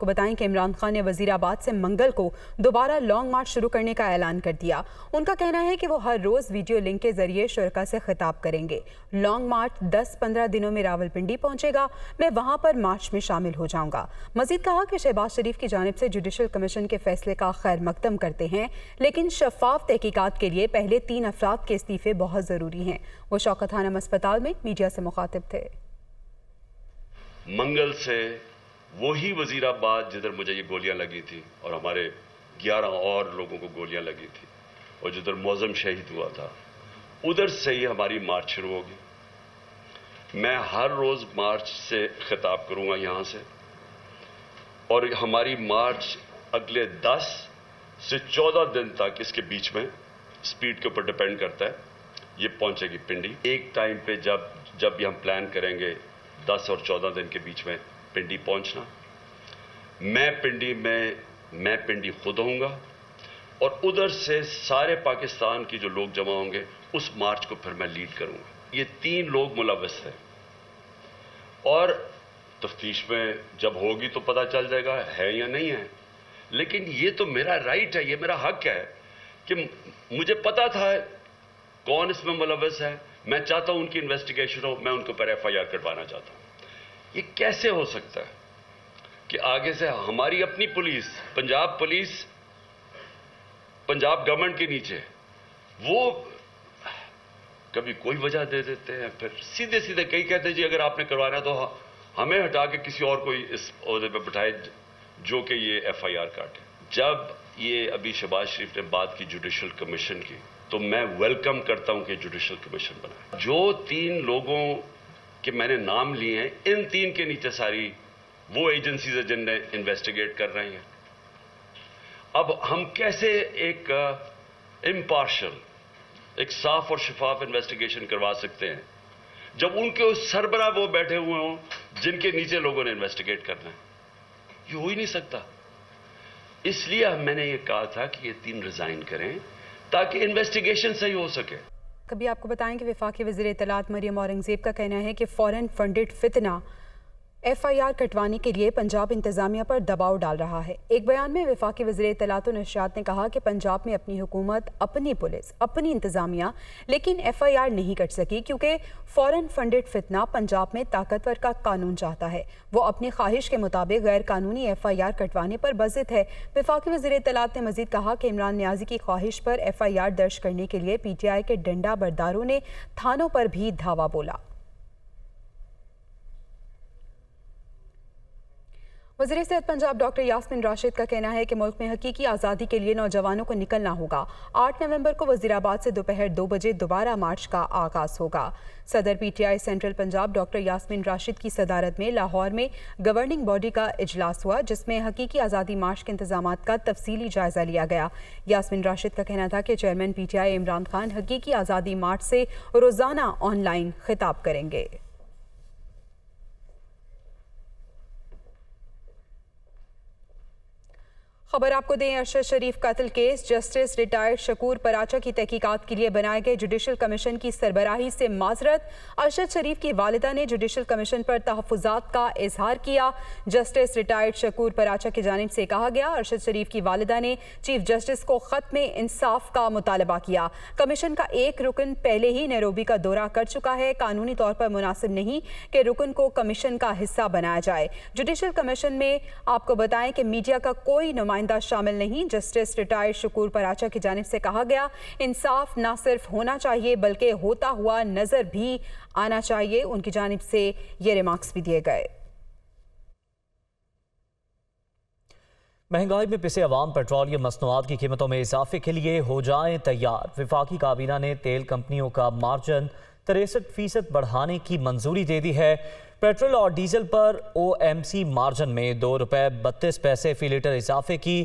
आपको बताएं कि इमरान खान ने वजीराबाद से मंगल को दोबारा लॉन्ग मार्च शुरू करने का ऐलान कर दिया उनका कहना है कि वो हर रोज़ वीडियो लिंक के जरिए शुरा से खिताब करेंगे लॉन्ग मार्च 10-15 दिनों में रावलपिंडी पहुंचेगा मैं वहां पर मार्च में शामिल हो जाऊंगा मजीद कहा कि शहबाज शरीफ की जानब से जुडिशल कमीशन के फैसले का खैर मकदम करते हैं लेकिन शफाफ तहकीकत के लिए पहले तीन अफराद के इस्तीफे बहुत ज़रूरी हैं वो शौकत अस्पताल में मीडिया से मुखातिब थे मंगल से वही वजीराबाद जिधर मुझे ये गोलियां लगी थी और हमारे ग्यारह और लोगों को गोलियां लगी थी और जिधर मौजम शहीद हुआ था उधर से ही हमारी मार्च शुरू होगी मैं हर रोज मार्च से खिताब करूंगा यहां से और हमारी मार्च अगले 10 से 14 दिन तक इसके बीच में स्पीड के ऊपर डिपेंड करता है ये पहुंचेगी पिंडी एक टाइम पे जब जब भी हम प्लान करेंगे 10 और 14 दिन के बीच में पिंडी पहुंचना मैं पिंडी में मैं पिंडी खुद होऊंगा और उधर से सारे पाकिस्तान की जो लोग जमा होंगे उस मार्च को फिर मैं लीड करूंगा ये तीन लोग मुलवस हैं और तफ्तीश में जब होगी तो पता चल जाएगा है या नहीं है लेकिन ये तो मेरा राइट है ये मेरा हक है कि मुझे पता था कौन इसमें मुलवस है मैं चाहता हूं उनकी इन्वेस्टिगेशन हो मैं उनको पर एफ आई आर करवाना चाहता हूं ये कैसे हो सकता है कि आगे से हमारी अपनी police Punjab police Punjab government के नीचे वो कभी कोई वजह दे देते हैं फिर सीधे सीधे कई कहते हैं जी अगर आपने करवाना तो हमें हटा के किसी और को इस अहदे पर बिठाए जो कि ये एफ आई आर काटे जब ये अभी शबाज शरीफ ने बात की जुडिशल कमीशन की तो मैं वेलकम करता हूं कि जुडिशल कमीशन बनाए जो तीन लोगों कि मैंने नाम लिए हैं इन तीन के नीचे सारी वो एजेंसीज है जिनने इन्वेस्टिगेट कर रही हैं अब हम कैसे एक इम्पार्शल uh, एक साफ और शफाफ इन्वेस्टिगेशन करवा सकते हैं जब उनके उस सरबरा वो बैठे हुए हों जिनके नीचे लोगों ने इन्वेस्टिगेट करना है ये हो ही नहीं सकता इसलिए मैंने ये कहा था कि ये तीन रिजाइन करें ताकि इन्वेस्टिगेशन सही हो सके कभी आपको बताएं कि विफाक वजी इतलात मरियम औरंगज़ेब का कहना है कि फॉरन फंडेड फितना एफआईआर कटवाने के लिए पंजाब इंतजामिया पर दबाव डाल रहा है एक बयान में विफाक वजी तलात नशात ने कहा कि पंजाब में अपनी हुकूमत अपनी पुलिस अपनी इंतजामिया लेकिन एफआईआर नहीं कट सकी क्योंकि फॉरेन फंडेड फितना पंजाब में ताकतवर का कानून चाहता है वो अपनी ख्वाहिश के मुताबिक गैर कानूनी एफ आई आर कटवाने पर बजित है विफाक वजी तलात ने मजीद कहा कि इमरान न्याजी की ख्वाहिश पर एफ आई आर दर्ज करने के लिए पी टी आई के डंडा बरदारों ने थानों पर भी धावा बोला वजी सेहत पंजाब डॉक्टर यासमिन राशिद का कहना है कि मुल्क में हकीकी आज़ादी के लिए नौजवानों को निकलना होगा आठ नवंबर को वजीराबाद से दोपहर दो बजे दोबारा मार्च का आगाज़ होगा सदर PTI central Punjab doctor Yasmin Rashid की सदारत में लाहौर में गवर्निंग बॉडी का अजलास हुआ जिसमें हकीकी आज़ादी मार्च के इंतजाम का तफसीली जायजा लिया गया यासमिन राशिद का कहना था कि चेयरमैन आई इमरान खान हकीकी आज़ादी मार्च से रोज़ाना ऑनलाइन खिताब करेंगे खबर आपको दें अरशद शरीफ कत्ल case justice retired Shakoor Paracha की तहकीकत के लिए बनाए गए जुडिशल कमीशन की सरबराही से माजरत अरशद शरीफ की वालदा ने जुडिशल कमीशन पर तहफात का इजहार किया जस्टिस रिटायर्ड शकूर पराचा की जानब से कहा गया अरशद शरीफ की वालदा ने चीफ जस्टिस को ख़त में इंसाफ का मुतालबा किया कमीशन का एक रुकन पहले ही नैरोबी का दौरा कर चुका है कानूनी तौर पर मुनासिब नहीं कि रुकन को कमीशन का हिस्सा बनाया जाए जुडिशल कमीशन में आपको बताएं कि मीडिया का कोई नुमाइंदा नुमाइंदा शामिल नहीं जस्टिस रिटायर्ड शकूर पराचा की जानब से कहा गया इंसाफ ना सिर्फ होना चाहिए बल्कि होता हुआ नज़र भी आना चाहिए उनकी जानब से ये रिमार्क्स भी दिए गए महंगाई में पिसे अवाम पेट्रोलियम मसनवाद की कीमतों में इजाफे के लिए हो जाएं तैयार विफाकी काबीना ने तेल कंपनियों का मार्जन तिरसठ फीसद बढ़ाने की मंजूरी दे दी है पेट्रोल और डीजल पर ओएमसी मार्जिन में दो रुपये बत्तीस पैसे फी लीटर इजाफे की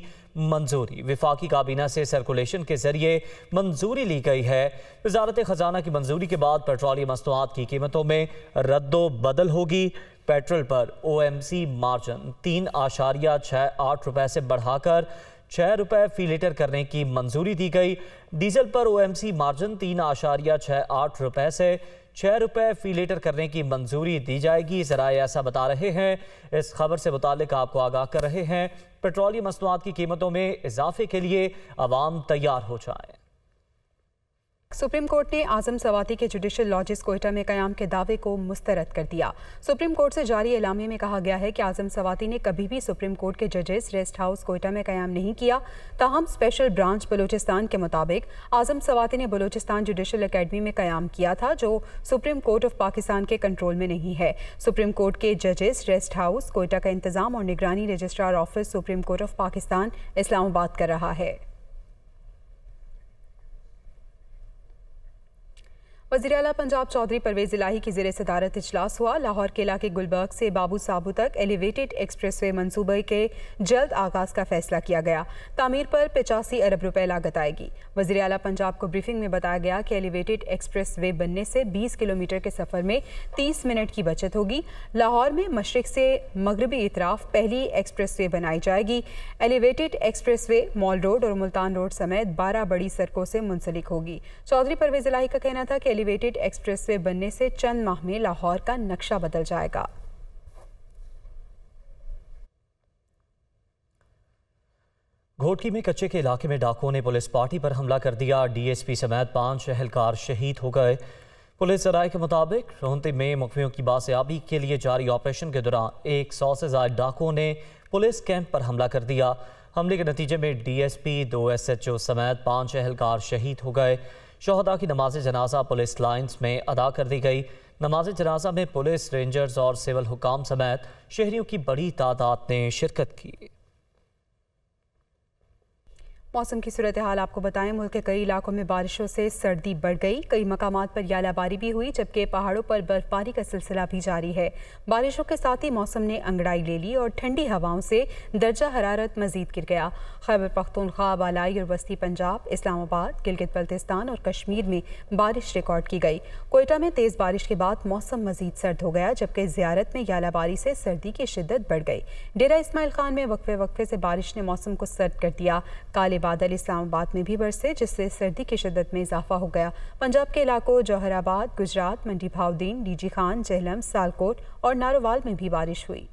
मंजूरी विफाकी काबीना से सर्कुलेशन के जरिए मंजूरी ली गई है वजारत ख़जाना की मंजूरी के बाद पेट्रोलियम मसनूआत की कीमतों में रद्दो बदल होगी पेट्रोल पर ओएमसी मार्जिन तीन आशारिया छः आठ रुपये से बढ़ाकर छः रुपये फी लीटर करने की मंजूरी दी गई डीजल पर ओएमसी मार्जिन तीन आशारिया छः आठ रुपये से छः रुपये फी लीटर करने की मंजूरी दी जाएगी ज़रा ऐसा बता रहे हैं इस खबर से मुतल आपको आगाह कर रहे हैं पेट्रोलियम मसनूआत की कीमतों में इजाफे के लिए आवाम तैयार हो जाएँ सुप्रीम कोर्ट ने आजम सवाती के जुडिशल लॉजिस कोयटा में कयाम के दावे को मुस्तरद कर दिया सुप्रीम कोर्ट से जारी इलामे में कहा गया है कि आजम सवाती ने कभी भी सुप्रीम कोर्ट के जजेस रेस्ट हाउस कोयटा में कयाम नहीं किया ताहम स्पेशल ब्रांच बलूचिस्तान के मुताबिक आजम सवाती ने बलूचिस्तान जुडिशल अकेडमी में कयाम किया था जो सुप्रीम कोर्ट ऑफ पाकिस्तान के कंट्रोल में नहीं है सुप्रीम कोर्ट के जजेस रेस्ट हाउस कोयटा का इंतजाम और निगरानी registrar office supreme court of Pakistan Islamabad कर रहा है वजी अला पंजाब चौधरी परवेज इलाही की जेर सदारत अजलास हुआ लाहौर किला के गुलबर्ग से बाबू साबू तक एलिवेटेड एक्सप्रेस वे मनसूबे के जल्द आगाज का फैसला किया गया तमीर पर पचासी अरब रुपये लागत आएगी वजी अला पंजाब को ब्रीफिंग में बताया गया कि एलिवेटेड एक्सप्रेस वे बनने से बीस किलोमीटर के सफर में तीस मिनट की बचत होगी लाहौर में मशरक से मगरबी इतराफ पहली एक्सप्रेस वे बनाई जाएगी elevated expressway mall road और मुल्तान रोड समेत बारह बड़ी सड़कों से मुंसलिक होगी चौधरी परवेज इलाही का कहना था कि एलिवेटेड एक्सप्रेसवे बनने से चंद माह में लाहौर का नक्शा बदल जाएगा घोटकी में कच्चे के इलाके में डाकुओं ने पुलिस पार्टी पर हमला कर दिया डीएसपी समेत पांच अहलकार शहीद हो गए पुलिस जराये के मुताबिक रोहते में मुखियों की बासयाबी के लिए जारी ऑपरेशन के दौरान एक सौ से ज्यादा डाकुओं ने पुलिस कैंप पर हमला कर दिया हमले के नतीजे में डीएसपी दो एसएचओ समेत पांच अहलकार शहीद हो गए शहदा की नमाज जनाजा पुलिस लाइन्स में अदा कर दी गई नमाज जनाजा में पुलिस रेंजर्स और सिविल हुकाम समेत शहरीों की बड़ी तादाद ने शिरकत की मौसम की सूरत हाल आपको बताएं मुल्क के कई इलाकों में बारिशों से सर्दी बढ़ गई कई मकाम पर यालाबारी भी हुई जबकि पहाड़ों पर बर्फबारी का सिलसिला भी जारी है बारिशों के साथ ही मौसम ने अंगड़ाई ले ली और ठंडी हवाओं से दर्जा हरारत मजीद गिर गया खैबर पख्तूनख्वा बालाई और वस्ती पंजाब इस्लामाबाद गिलगित बल्तिस्तान और कश्मीर में बारिश रिकॉर्ड की गई कोयटा में तेज़ बारिश के बाद मौसम मजीद सर्द हो गया जबकि ज्यारत में यालाबारी से सर्दी की शिदत बढ़ गई डेरा इसमाइल खान में वक्फे वक्फे से बारिश ने मौसम को सर्द कर दिया काले बादल इस्लामाबाद में भी बरसे जिससे सर्दी की शिदत में इजाफा हो गया पंजाब के इलाकों जौहराबाद गुजरात मंडी भाउद्दीन डीजी खान जहलम सालकोट और नारोवाल में भी बारिश हुई